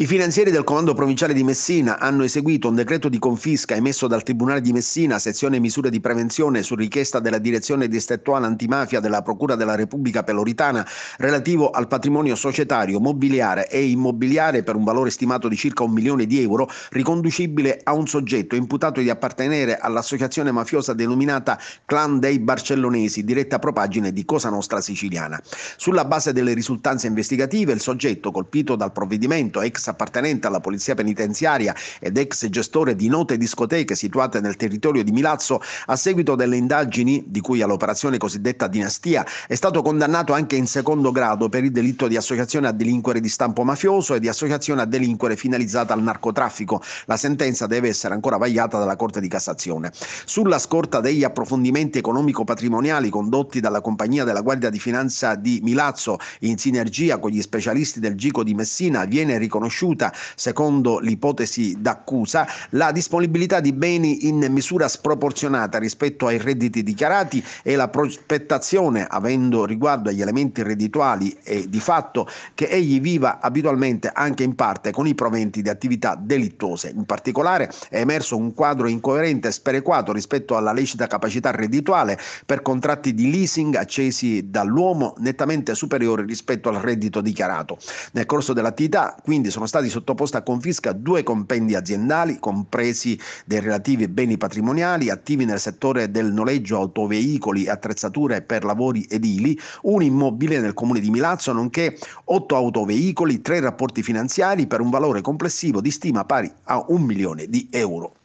I finanzieri del Comando Provinciale di Messina hanno eseguito un decreto di confisca emesso dal Tribunale di Messina, sezione misure di prevenzione, su richiesta della Direzione Distrettuale Antimafia della Procura della Repubblica Peloritana, relativo al patrimonio societario, mobiliare e immobiliare per un valore stimato di circa un milione di euro, riconducibile a un soggetto imputato di appartenere all'associazione mafiosa denominata Clan dei Barcellonesi, diretta propagine di Cosa Nostra Siciliana. Sulla base delle risultanze investigative, il soggetto colpito dal provvedimento ex appartenente alla polizia penitenziaria ed ex gestore di note discoteche situate nel territorio di Milazzo, a seguito delle indagini di cui all'operazione cosiddetta Dinastia, è stato condannato anche in secondo grado per il delitto di associazione a delinquere di stampo mafioso e di associazione a delinquere finalizzata al narcotraffico. La sentenza deve essere ancora vagliata dalla Corte di Cassazione. Sulla scorta degli approfondimenti economico-patrimoniali condotti dalla compagnia della Guardia di Finanza di Milazzo in sinergia con gli specialisti del Gico di Messina, viene riconosciuto riconosciuta, secondo l'ipotesi d'accusa, la disponibilità di beni in misura sproporzionata rispetto ai redditi dichiarati e la prospettazione, avendo riguardo agli elementi reddituali e di fatto che egli viva abitualmente anche in parte con i proventi di attività delittuose. In particolare è emerso un quadro incoerente e sperequato rispetto alla lecita capacità reddituale per contratti di leasing accesi dall'uomo nettamente superiore rispetto al reddito dichiarato. Nel corso dell'attività quindi sono stati sottoposti a confisca due compendi aziendali, compresi dei relativi beni patrimoniali, attivi nel settore del noleggio autoveicoli e attrezzature per lavori edili, un immobile nel comune di Milazzo, nonché otto autoveicoli, tre rapporti finanziari per un valore complessivo di stima pari a un milione di euro.